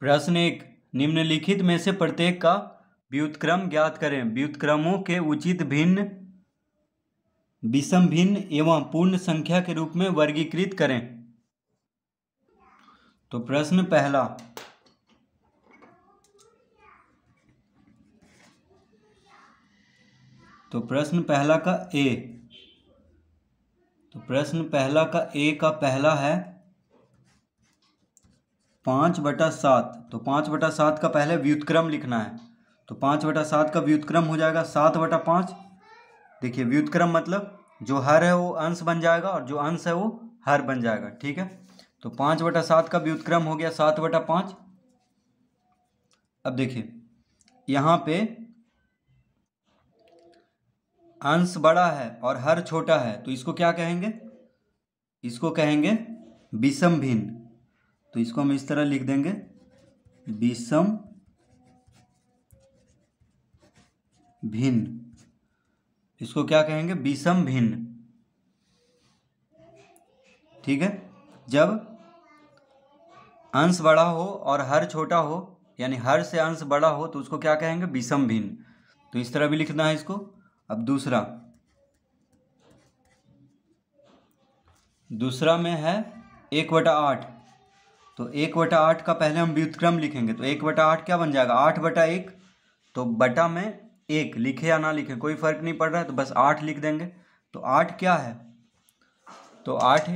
प्रश्न एक निम्नलिखित में से प्रत्येक का व्युतक्रम ज्ञात करें व्युतक्रमों के उचित भिन्न विषम भिन्न एवं पूर्ण संख्या के रूप में वर्गीकृत करें तो प्रश्न पहला तो प्रश्न पहला का ए तो प्रश्न पहला का ए का पहला है पाँच बटा सात तो पाँच बटा सात का पहले व्युतक्रम लिखना है तो पाँच बटा सात का व्युतक्रम हो जाएगा सात बटा पाँच देखिए व्युतक्रम मतलब जो हर है वो अंश बन जाएगा और जो अंश है वो हर बन जाएगा ठीक है तो पाँच बटा सात का व्युतक्रम हो गया सात बटा पाँच अब देखिए यहाँ पे अंश बड़ा है और हर छोटा है तो इसको क्या कहेंगे इसको कहेंगे विषम भिन्न तो इसको हम इस तरह लिख देंगे विषम भिन्न इसको क्या कहेंगे विषम भिन्न ठीक है जब अंश बड़ा हो और हर छोटा हो यानी हर से अंश बड़ा हो तो उसको क्या कहेंगे विषम भिन्न तो इस तरह भी लिखना है इसको अब दूसरा दूसरा में है एक बटा आठ तो एक बटा आठ का पहले हम व्युतक्रम लिखेंगे तो एक बटा आठ क्या बन जाएगा आठ बटा एक तो बटा में एक लिखे या ना लिखे कोई फर्क नहीं पड़ रहा है तो बस आठ लिख देंगे तो आठ क्या है तो आठ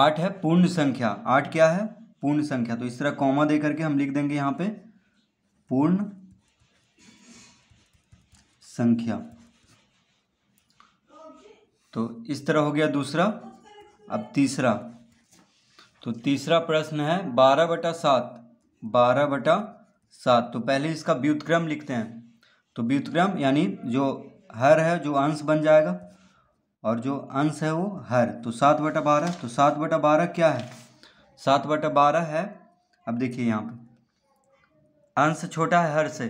आठ है पूर्ण संख्या आठ क्या है पूर्ण संख्या तो इस तरह कॉमा दे करके हम लिख देंगे यहां पे पूर्ण संख्या तो इस तरह हो गया दूसरा अब तीसरा तो तीसरा प्रश्न है बारह बटा सात बारह बटा सात तो पहले इसका व्युतक्रम लिखते हैं तो व्युतक्रम यानी जो हर है जो अंश बन जाएगा और जो अंश है वो हर तो सात बटा बारह तो सात बटा बारह क्या है सात बटा बारह है अब देखिए यहाँ पर अंश छोटा है हर से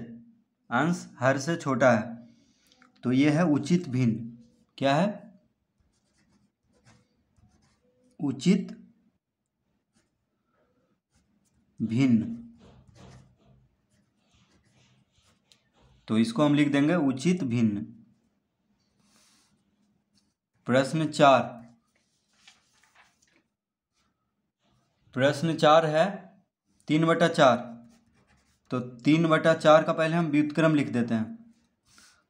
अंश हर से छोटा है तो ये है उचित भिन्न क्या है उचित भिन्न तो इसको हम लिख देंगे उचित भिन्न प्रश्न चार प्रश्न चार है तीन बटा चार तो तीन बटा चार का पहले हम व्युतक्रम लिख देते हैं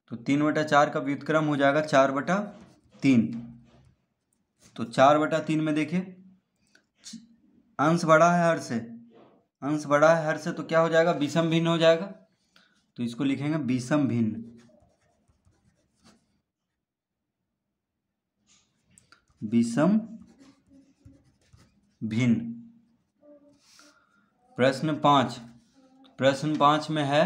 तो तीन बटा चार का व्युतक्रम हो जाएगा चार बटा तीन तो चार बटा तीन में देखिए अंश बड़ा है हर से अंश बड़ा है हर से तो क्या हो जाएगा विषम भिन्न हो जाएगा तो इसको लिखेंगे विषम भिन्न विषम भिन्न प्रश्न पांच प्रश्न पांच में है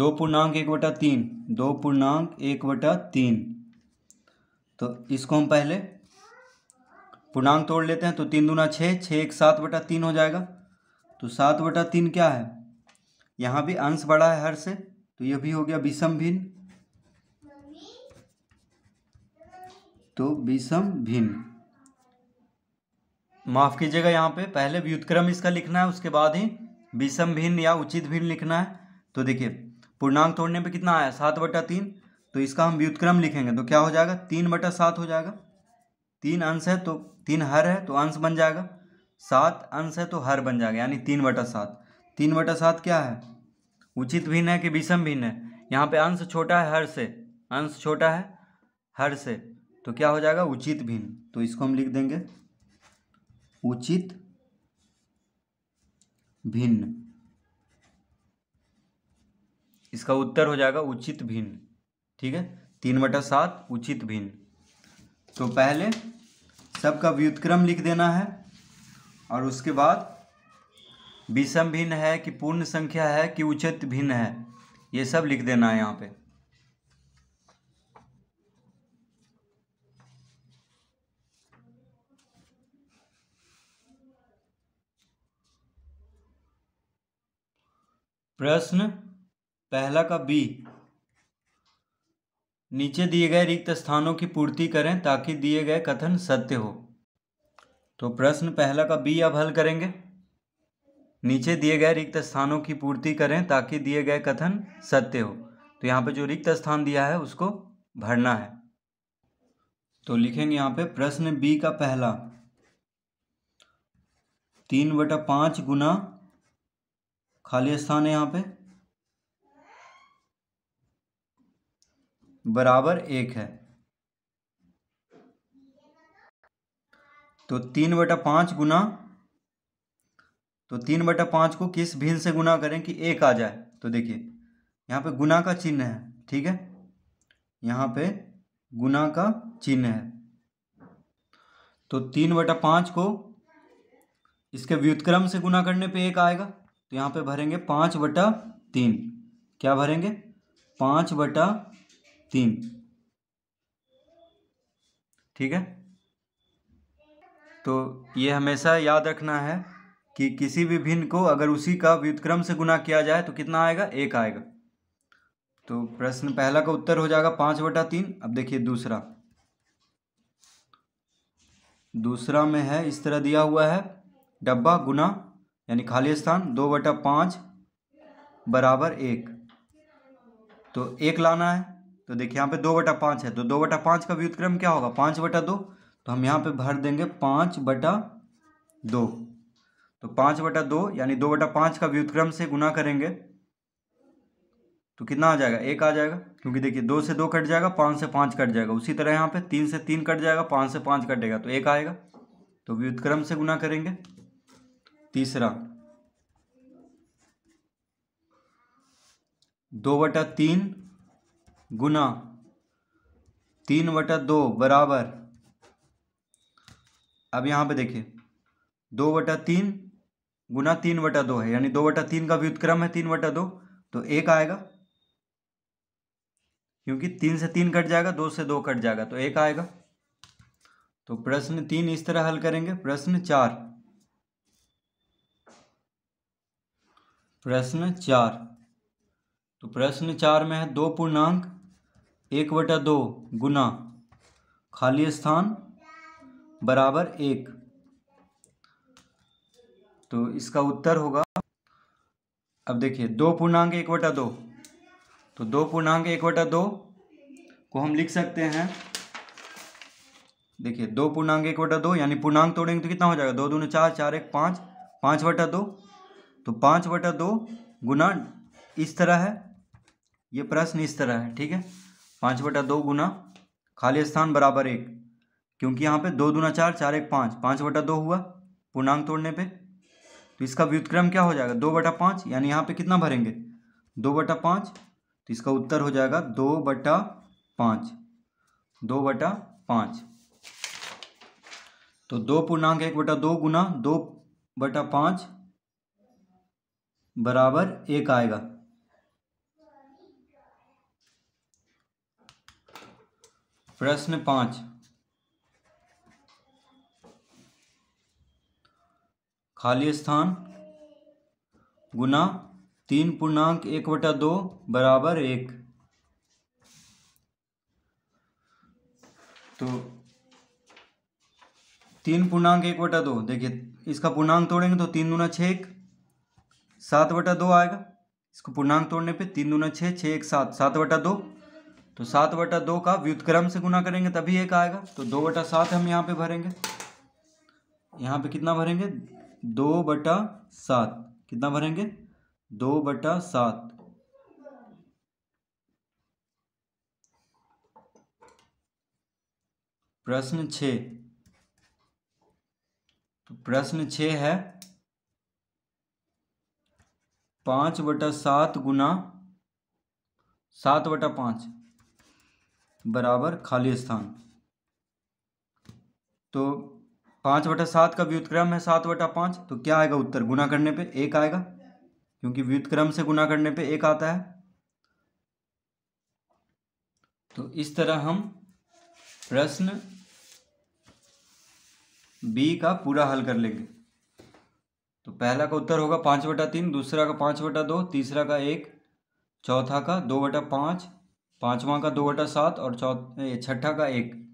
दो पूर्णांक एक बटा तीन दो पूर्णांक एक बटा तीन तो इसको हम पहले पूर्णांक तोड़ लेते हैं तो तीन दूना छः छः एक सात बटा तीन हो जाएगा तो सात बटा तीन क्या है यहाँ भी अंश बड़ा है हर से तो यह भी हो गया विषम भिन्न तो विषम भिन्न माफ़ कीजिएगा यहाँ पे पहले व्युतक्रम इसका लिखना है उसके बाद ही विषम भिन्न या उचित भिन्न लिखना है तो देखिए पूर्णांक तोड़ने पे कितना आया सात बटा तीन तो इसका हम व्युतक्रम लिखेंगे तो क्या हो जाएगा तीन बटा सात हो जाएगा तीन अंश है तो तीन हर है तो अंश बन जाएगा सात अंश है तो हर बन जाएगा यानी तीन बटा सात तीन बटा सात क्या है उचित भिन्न है कि विषम भिन्न है यहाँ पे अंश छोटा है हर से अंश छोटा है हर से तो क्या हो जाएगा उचित भिन्न तो इसको हम लिख देंगे उचित भिन्न इसका उत्तर हो जाएगा उचित भिन्न ठीक है तीन बटा सात उचित भिन्न तो पहले सबका व्युतक्रम लिख देना है और उसके बाद विषम भिन्न है कि पूर्ण संख्या है कि उचित भिन्न है ये सब लिख देना है यहाँ पे प्रश्न पहला का बी नीचे दिए गए रिक्त स्थानों की पूर्ति करें ताकि दिए गए कथन सत्य हो तो प्रश्न पहला का बी अब हल करेंगे नीचे दिए गए रिक्त स्थानों की पूर्ति करें ताकि दिए गए कथन सत्य हो तो यहाँ पे जो रिक्त स्थान दिया है उसको भरना है तो लिखेंगे यहाँ पे प्रश्न बी का पहला तीन बटा पाँच गुना खाली स्थान है यहाँ पे बराबर एक है तो तीन बटा पाँच गुना तो तीन बटा पाँच को किस भिन्न से गुना करें कि एक आ जाए तो देखिए यहाँ पे गुना का चिन्ह है ठीक है यहाँ पे गुना का चिन्ह है तो तीन बटा पाँच को इसके व्युतक्रम से गुना करने पे एक आएगा तो यहाँ पे भरेंगे पाँच बटा तीन क्या भरेंगे पाँच बटा तीन ठीक है तो ये हमेशा याद रखना है कि किसी भी भिन्न को अगर उसी का व्युतक्रम से गुना किया जाए तो कितना आएगा एक आएगा तो प्रश्न पहला का उत्तर हो जाएगा पांच बटा तीन अब देखिए दूसरा दूसरा में है इस तरह दिया हुआ है डब्बा गुना यानी खाली स्थान दो बटा पाँच बराबर एक तो एक लाना है तो देखिए यहाँ पे दो बटा पाँच है तो दो बटा पाँच का व्युतक्रम क्या होगा पाँच बटा दो तो हम यहाँ पे भर देंगे पाँच बटा दो तो पाँच बटा दो यानी दो बटा पाँच का व्युतक्रम से गुना करेंगे तो कितना आ जाएगा एक आ जाएगा क्योंकि देखिए दो से दो कट जाएगा पाँच से पाँच कट जाएगा उसी तरह यहाँ पे तीन से तीन कट जाएगा पाँच से पाँच कटेगा तो एक आएगा तो व्युतक्रम से गुना करेंगे तीसरा दो बटा तीन गुना तीन बटा दो बराबर अब यहाँ पे देखिए दो बटा तीन गुना तीन बटा दो है यानी दो बटा तीन का व्युतक्रम है तीन बटा दो तो एक आएगा क्योंकि तीन से तीन कट जाएगा दो से दो कट जाएगा तो एक आएगा तो प्रश्न तीन इस तरह हल करेंगे प्रश्न चार प्रश्न चार तो प्रश्न चार में है दो पूर्णांक एक बटा दो गुना खाली स्थान बराबर एक तो इसका उत्तर होगा अब देखिए दो पूर्णांक एक बटा दो तो दो पूर्णांक एक बटा दो को हम लिख सकते हैं देखिए दो पूर्णांक एक बटा दो यानी पूर्णांक तोड़ेंगे तो कितना हो जाएगा दो दो चार चार एक पाँच पाँच बटा दो तो पाँच बटा दो गुना इस तरह है ये प्रश्न इस तरह है ठीक है पाँच बटा दो गुना खाली स्थान बराबर एक क्योंकि यहाँ पे दो दूना चार चार एक पाँच पाँच बटा दो हुआ पूर्णांक तोड़ने पे तो इसका व्युतक्रम क्या हो जाएगा दो बटा पाँच यानी यहाँ पे कितना भरेंगे दो बटा पाँच तो इसका उत्तर हो जाएगा दो बटा पाँच दो बटा पाँच तो दो पूर्णांक एक बटा दो गुना दो बटा पाँच बराबर एक आएगा प्रश्न पांच खाली स्थान गुना तीन पूर्णांक एक बटा दो बराबर एक तो तीन पूर्णांक एक बटा दो देखिए इसका पूर्णांक तोड़ेंगे तो तीन दूना छः एक सात बटा दो आएगा इसको पूर्णांक तोड़ने पे तीन दूना छः छः एक सात सात बटा दो तो सात बटा दो का व्युतक्रम से गुना करेंगे तभी एक आएगा तो दो बटा सात हम यहाँ पे भरेंगे यहाँ पे कितना भरेंगे दो बटा सात कितना भरेंगे दो बटा सात प्रश्न छ तो प्रश्न छ है पांच बटा सात गुना सात बटा पांच बराबर खाली स्थान तो पाँच बटा सात का व्युतक्रम है सात बटा पाँच तो क्या आएगा उत्तर गुना करने पे एक आएगा क्योंकि व्युतक्रम से गुना करने पे एक आता है तो इस तरह हम प्रश्न बी का पूरा हल कर लेंगे तो पहला का उत्तर होगा पाँच बटा तीन दूसरा का पाँच बटा दो तीसरा का एक चौथा का दो बटा पाँच पाँचवा का दो बटा सात और चौथ छठा का एक